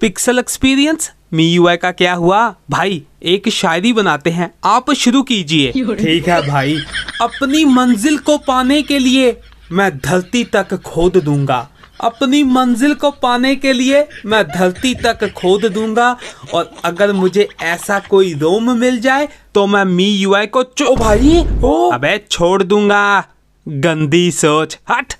pixel experience मी का क्या हुआ भाई एक शायरी बनाते हैं आप शुरू कीजिए ठीक है भाई अपनी मंजिल को पाने के लिए मैं धरती तक खोद दूंगा अपनी मंजिल को पाने के लिए मैं धरती तक खोद दूंगा और अगर मुझे ऐसा कोई रोम मिल जाए तो मैं मी यू को चो भाई ओ अबे छोड़ दूंगा गंदी सोच हट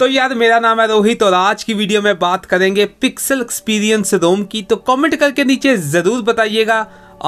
तो यार मेरा नाम है रोहित और आज की वीडियो में बात करेंगे पिक्सल एक्सपीरियंस रोम की तो कमेंट करके नीचे ज़रूर बताइएगा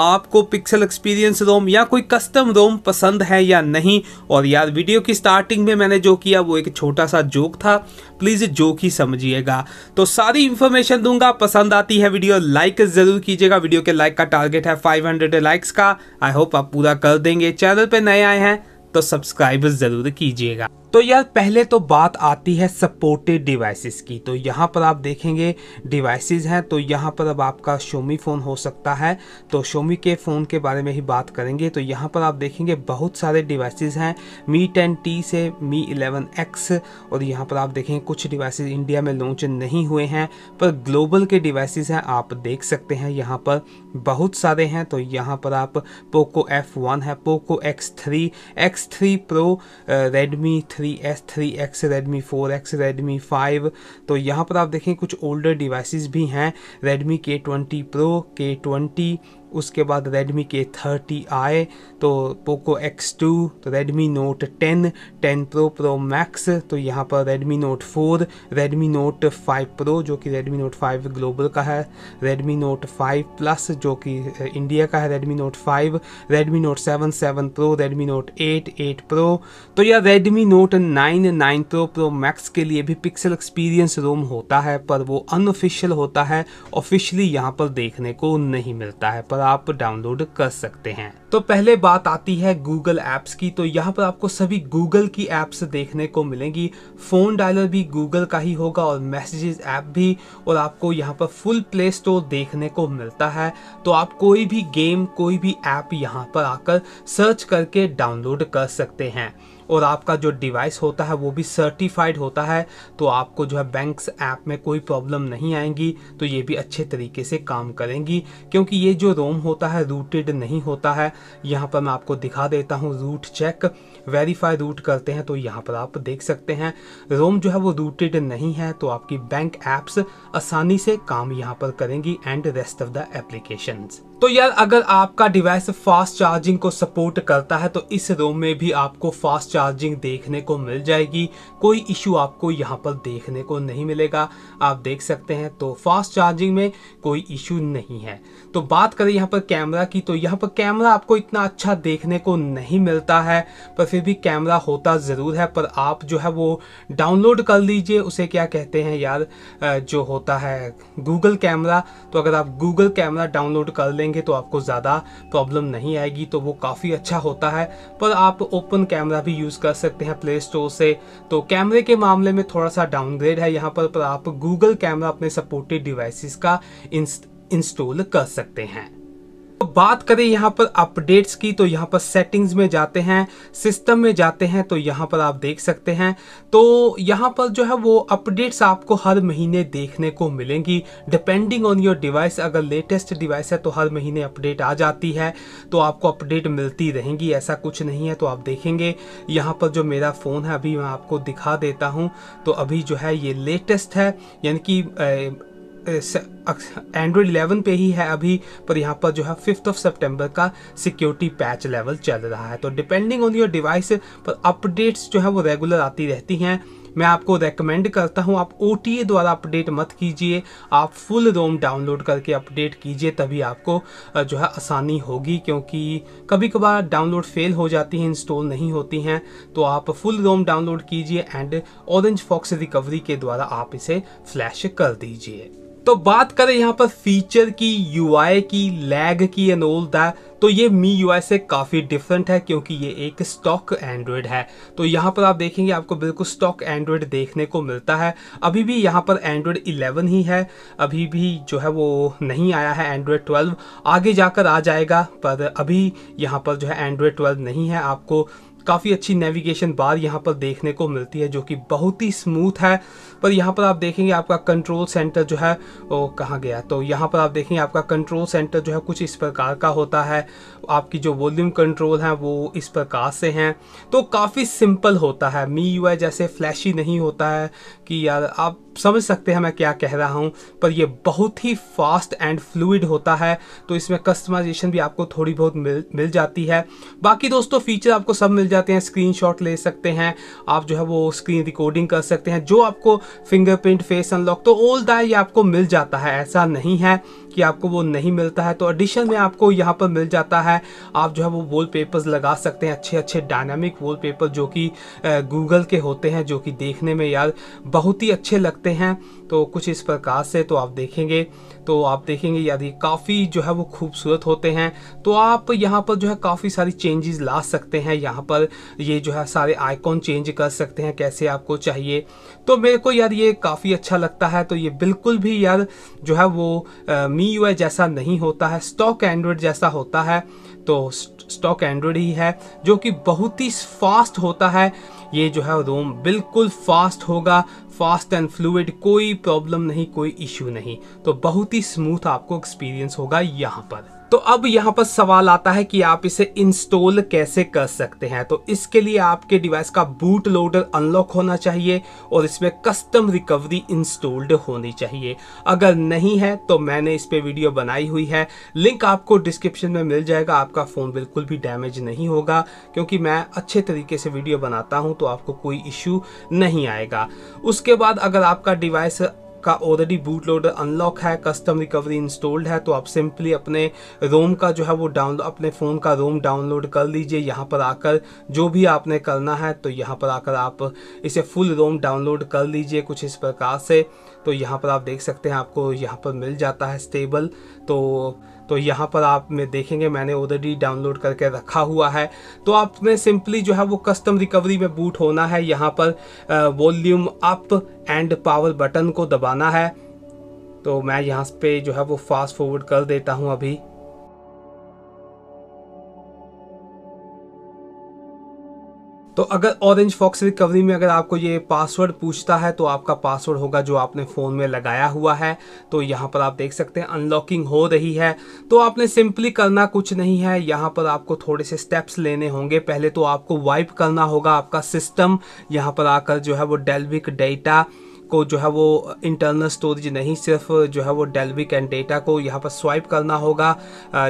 आपको पिक्सल एक्सपीरियंस रोम या कोई कस्टम रोम पसंद है या नहीं और यार वीडियो की स्टार्टिंग में मैंने जो किया वो एक छोटा सा जोक था प्लीज़ जोक ही समझिएगा तो सारी इंफॉर्मेशन दूंगा पसंद आती है वीडियो लाइक ज़रूर कीजिएगा वीडियो के लाइक का टारगेट है फाइव लाइक्स का आई होप आप पूरा कर देंगे चैनल पर नए आए हैं तो सब्सक्राइब ज़रूर कीजिएगा तो यार पहले तो बात आती है सपोर्टेड डिवाइसेस की तो यहाँ पर आप देखेंगे डिवाइसेस हैं तो यहाँ पर अब आपका शोमी फ़ोन हो सकता है तो शोमी के फ़ोन के बारे में ही बात करेंगे तो यहाँ पर आप देखेंगे बहुत सारे डिवाइसेस हैं मी टेन टी से मी इलेवन एक्स और यहाँ पर आप देखेंगे कुछ डिवाइसेस इंडिया में लॉन्च नहीं हुए हैं पर ग्लोबल के डिवाइसिस हैं आप देख सकते हैं यहाँ पर बहुत सारे हैं तो यहाँ पर आप पोको एफ वन है Poco X three X three pro Redmi three three S three X Redmi four X Redmi five तो यहाँ पर आप देखें कुछ ओल्डर डिवाइसेस भी हैं रेडमी के ट्वेंटी प्रो के ट्वेंटी उसके बाद रेडमी के थर्टी आए तो पोको एक्स टू तो Redmi Note ten ten pro pro max तो यहाँ पर Redmi Note four Redmi Note five pro जो कि रेडमी नोट फाइव ग्लोबल का है रेडमी नोट फाइव प्लस जो कि इंडिया का है Redmi Note five Redmi Note seven seven pro Redmi Note eight eight pro तो यह Redmi Note nine nine pro pro max के लिए भी पिक्सल एक्सपीरियंस रोम होता है पर वो अनऑफिशियल होता है ऑफिशियली यहाँ पर देखने को नहीं मिलता है पर आप डाउनलोड कर सकते हैं तो पहले बात आती है गूगल एप्स की तो यहाँ पर आपको सभी गूगल की एप्स देखने को मिलेंगी फ़ोन डायलर भी गूगल का ही होगा और मैसेजेस ऐप भी और आपको यहाँ पर फुल प्ले स्टोर देखने को मिलता है तो आप कोई भी गेम कोई भी ऐप यहाँ पर आकर सर्च करके डाउनलोड कर सकते हैं और आपका जो डिवाइस होता है वो भी सर्टिफाइड होता है तो आपको जो है बैंक्स ऐप में कोई प्रॉब्लम नहीं आएंगी तो ये भी अच्छे तरीके से काम करेंगी क्योंकि ये जो रोम होता है रूटेड नहीं होता है यहाँ पर मैं आपको दिखा देता हूँ रूट चेक वेरीफाई रूट करते हैं तो यहाँ पर आप देख सकते हैं रोम जो है वो रूटेड नहीं है तो आपकी बैंक ऐप्स आसानी से काम यहाँ पर करेंगी and rest of the applications तो यार अगर आपका डिवाइस फास्ट चार्जिंग को सपोर्ट करता है तो इस रोम में भी आपको फास्ट चार्जिंग देखने को मिल जाएगी कोई इशू आपको यहाँ पर देखने को नहीं मिलेगा आप देख सकते हैं तो फास्ट चार्जिंग में कोई इशू नहीं है तो बात करें यहाँ पर कैमरा की तो यहाँ पर कैमरा आपको इतना अच्छा देखने को नहीं मिलता है पर फिर भी कैमरा होता ज़रूर है पर आप जो है वो डाउनलोड कर लीजिए उसे क्या कहते हैं यार जो होता है गूगल कैमरा तो अगर आप गूगल कैमरा डाउनलोड कर लेंगे करेंगे तो आपको ज़्यादा प्रॉब्लम नहीं आएगी तो वो काफ़ी अच्छा होता है पर आप ओपन कैमरा भी यूज़ कर सकते हैं प्ले स्टोर से तो कैमरे के मामले में थोड़ा सा डाउनग्रेड है यहाँ पर, पर आप गूगल कैमरा अपने सपोर्टेड डिवाइसिस का इंस्टॉल कर सकते हैं बात करें यहाँ पर अपडेट्स की तो यहाँ पर सेटिंग्स में जाते हैं सिस्टम में जाते हैं तो यहाँ पर आप देख सकते हैं तो यहाँ पर जो है वो अपडेट्स आपको हर महीने देखने को मिलेंगी डिपेंडिंग ऑन योर डिवाइस अगर लेटेस्ट डिवाइस है तो हर महीने अपडेट आ जाती है तो आपको अपडेट मिलती रहेंगी ऐसा कुछ नहीं है तो आप देखेंगे यहाँ पर जो मेरा फ़ोन है अभी मैं आपको दिखा देता हूँ तो अभी जो है ये लेटेस्ट है यानी कि एंड्रॉयड 11 पे ही है अभी पर यहाँ पर जो है फिफ्थ ऑफ सितंबर का सिक्योरिटी पैच लेवल चल रहा है तो डिपेंडिंग ऑन योर डिवाइस पर अपडेट्स जो है वो रेगुलर आती रहती हैं मैं आपको रेकमेंड करता हूँ आप ओ द्वारा अपडेट मत कीजिए आप फुल रोम डाउनलोड करके अपडेट कीजिए तभी आपको जो है आसानी होगी क्योंकि कभी कभार डाउनलोड फेल हो जाती हैं इंस्टॉल नहीं होती हैं तो आप फुल रोम डाउनलोड कीजिए एंड ऑरेंज फॉक्स रिकवरी के द्वारा आप इसे फ्लैश कर दीजिए तो बात करें यहाँ पर फीचर की यूआई की लैग की एंड ऑल दैट तो ये मी यू से काफ़ी डिफरेंट है क्योंकि ये एक स्टॉक एंड्रॉयड है तो यहाँ पर आप देखेंगे आपको बिल्कुल स्टॉक एंड्रॉयड देखने को मिलता है अभी भी यहाँ पर एंड्रॉयड 11 ही है अभी भी जो है वो नहीं आया है एंड्रॉयड 12 आगे जाकर आ जाएगा पर अभी यहाँ पर जो है एंड्रॉयड 12 नहीं है आपको काफ़ी अच्छी नेविगेशन बार यहाँ पर देखने को मिलती है जो कि बहुत ही स्मूथ है पर यहाँ पर आप देखेंगे आपका कंट्रोल सेंटर जो है वो कहाँ गया तो यहाँ पर आप देखेंगे आपका कंट्रोल सेंटर जो है कुछ इस प्रकार का होता है आपकी जो वॉल्यूम कंट्रोल है वो इस प्रकार से हैं तो काफ़ी सिंपल होता है मी यू जैसे फ्लैशी नहीं होता है कि यार आप समझ सकते हैं मैं क्या कह रहा हूँ पर यह बहुत ही फास्ट एंड फ्लूड होता है तो इसमें कस्टमाइजेशन भी आपको थोड़ी बहुत मिल मिल जाती है बाकी दोस्तों फीचर आपको सब मिल जाते हैं स्क्रीनशॉट ले सकते हैं आप जो है वो स्क्रीन रिकॉर्डिंग कर सकते हैं जो आपको फिंगरप्रिंट फेस अनलॉक तो ओल्ड दैट ये आपको मिल जाता है ऐसा नहीं है कि आपको वो नहीं मिलता है तो एडिशन में आपको यहाँ पर मिल जाता है आप जो है वो वॉल लगा सकते हैं अच्छे अच्छे डायनामिक वॉल जो कि गूगल के होते हैं जो कि देखने में यार बहुत ही अच्छे लगते हैं तो कुछ इस प्रकार से तो आप देखेंगे तो आप देखेंगे यदि काफ़ी जो है वो खूबसूरत होते हैं तो आप यहाँ पर जो है काफ़ी सारी चेंजेस ला सकते हैं यहाँ पर ये जो है सारे आइकॉन चेंज कर सकते हैं कैसे आपको चाहिए तो मेरे को यार ये काफ़ी अच्छा लगता है तो ये बिल्कुल भी यार जो है वो मी यू जैसा नहीं होता है स्टॉक एंड्रॉयड जैसा होता है तो स्टॉक एंड्रॉयड ही है जो कि बहुत ही फास्ट होता है ये जो है रोम बिल्कुल फास्ट होगा फास्ट एंड फ्लूड कोई प्रॉब्लम नहीं कोई इश्यू नहीं तो बहुत ही स्मूथ आपको एक्सपीरियंस होगा यहाँ पर तो अब यहाँ पर सवाल आता है कि आप इसे इंस्टॉल कैसे कर सकते हैं तो इसके लिए आपके डिवाइस का बूट लोडर अनलॉक होना चाहिए और इसमें कस्टम रिकवरी इंस्टॉल्ड होनी चाहिए अगर नहीं है तो मैंने इस पर वीडियो बनाई हुई है लिंक आपको डिस्क्रिप्शन में मिल जाएगा आपका फ़ोन बिल्कुल भी डैमेज नहीं होगा क्योंकि मैं अच्छे तरीके से वीडियो बनाता हूँ तो आपको कोई इश्यू नहीं आएगा उसके बाद अगर आपका डिवाइस आपका ऑलरेडी बूट लोडर अनलॉक है कस्टम रिकवरी इंस्टॉल्ड है तो आप सिंपली अपने रोम का जो है वो डाउनलोड अपने फ़ोन का रोम डाउनलोड कर लीजिए यहाँ पर आकर जो भी आपने करना है तो यहाँ पर आकर आप इसे फुल रोम डाउनलोड कर लीजिए कुछ इस प्रकार से तो यहाँ पर आप देख सकते हैं आपको यहाँ पर मिल जाता है स्टेबल तो तो यहाँ पर आप में देखेंगे मैंने ऑलरेडी डाउनलोड करके रखा हुआ है तो आप में सिंपली जो है वो कस्टम रिकवरी में बूट होना है यहाँ पर volume up and power button को दबाना है तो मैं यहाँ पे जो है वो फास्ट फॉरवर्ड कर देता हूँ अभी तो अगर ऑरेंज फॉक्स रिकवरी में अगर आपको ये पासवर्ड पूछता है तो आपका पासवर्ड होगा जो आपने फ़ोन में लगाया हुआ है तो यहाँ पर आप देख सकते हैं अनलॉकिंग हो रही है तो आपने सिंपली करना कुछ नहीं है यहाँ पर आपको थोड़े से स्टेप्स लेने होंगे पहले तो आपको वाइप करना होगा आपका सिस्टम यहाँ पर आकर जो है वो डेल्विक डेटा को जो है वो इंटरनल स्टोरेज नहीं सिर्फ जो है वो डेलविक एंड डेटा को यहाँ पर स्वाइप करना होगा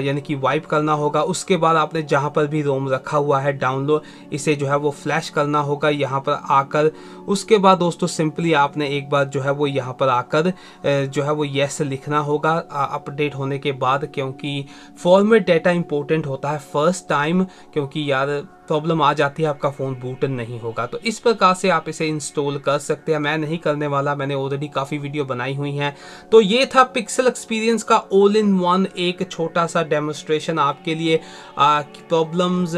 यानी कि वाइप करना होगा उसके बाद आपने जहाँ पर भी रोम रखा हुआ है डाउनलोड इसे जो है वो फ्लैश करना होगा यहाँ पर आकर उसके बाद दोस्तों सिंपली आपने एक बार जो है वो यहाँ पर आकर जो है वो येस लिखना होगा अपडेट होने के बाद क्योंकि फॉर्मेट डेटा इंपॉर्टेंट होता है फर्स्ट टाइम क्योंकि यार प्रॉब्लम आ जाती है आपका फ़ोन बूटन नहीं होगा तो इस प्रकार से आप इसे इंस्टॉल कर सकते हैं मैं नहीं करने वाला मैंने ऑलरेडी काफ़ी वीडियो बनाई हुई हैं तो ये था पिक्सल एक्सपीरियंस का ऑल इन वन एक छोटा सा डेमोस्ट्रेशन आपके लिए problems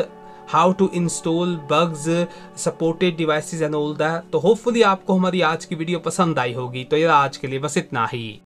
how to install bugs supported devices and all that तो होपफुली आपको हमारी आज की वीडियो पसंद आई होगी तो यार आज के लिए बस इतना ही